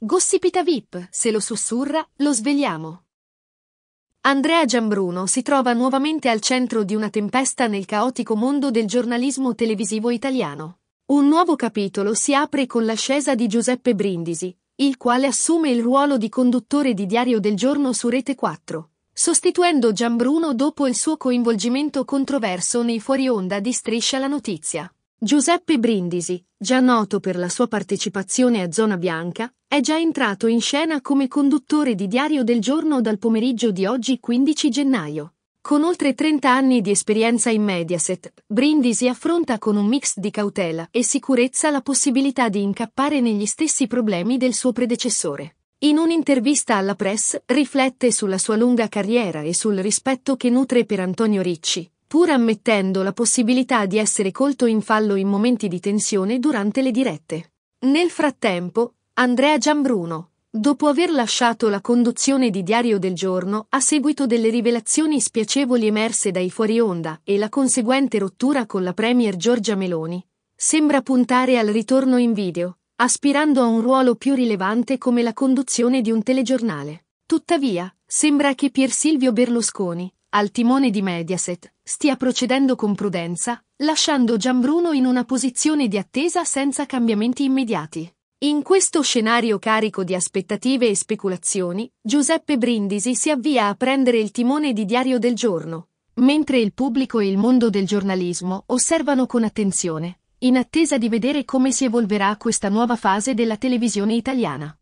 Gossipita VIP, se lo sussurra, lo svegliamo. Andrea Giambruno si trova nuovamente al centro di una tempesta nel caotico mondo del giornalismo televisivo italiano. Un nuovo capitolo si apre con l'ascesa di Giuseppe Brindisi, il quale assume il ruolo di conduttore di Diario del Giorno su Rete 4, sostituendo Giambruno dopo il suo coinvolgimento controverso nei fuori onda di Striscia la Notizia. Giuseppe Brindisi, già noto per la sua partecipazione a Zona Bianca, è già entrato in scena come conduttore di Diario del Giorno dal pomeriggio di oggi 15 gennaio. Con oltre 30 anni di esperienza in Mediaset, Brindisi affronta con un mix di cautela e sicurezza la possibilità di incappare negli stessi problemi del suo predecessore. In un'intervista alla press riflette sulla sua lunga carriera e sul rispetto che nutre per Antonio Ricci, pur ammettendo la possibilità di essere colto in fallo in momenti di tensione durante le dirette. Nel frattempo, Andrea Giambruno, dopo aver lasciato la conduzione di Diario del Giorno a seguito delle rivelazioni spiacevoli emerse dai fuori onda e la conseguente rottura con la Premier Giorgia Meloni, sembra puntare al ritorno in video, aspirando a un ruolo più rilevante come la conduzione di un telegiornale. Tuttavia, sembra che Pier Silvio Berlusconi, al timone di Mediaset, stia procedendo con prudenza, lasciando Gianbruno in una posizione di attesa senza cambiamenti immediati. In questo scenario carico di aspettative e speculazioni, Giuseppe Brindisi si avvia a prendere il timone di Diario del Giorno, mentre il pubblico e il mondo del giornalismo osservano con attenzione, in attesa di vedere come si evolverà questa nuova fase della televisione italiana.